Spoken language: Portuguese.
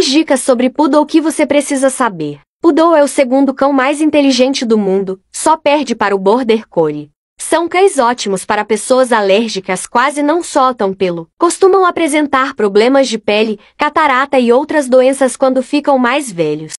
10 dicas sobre Poodle que você precisa saber. Poodle é o segundo cão mais inteligente do mundo, só perde para o Border Collie. São cães ótimos para pessoas alérgicas, quase não soltam pelo. Costumam apresentar problemas de pele, catarata e outras doenças quando ficam mais velhos.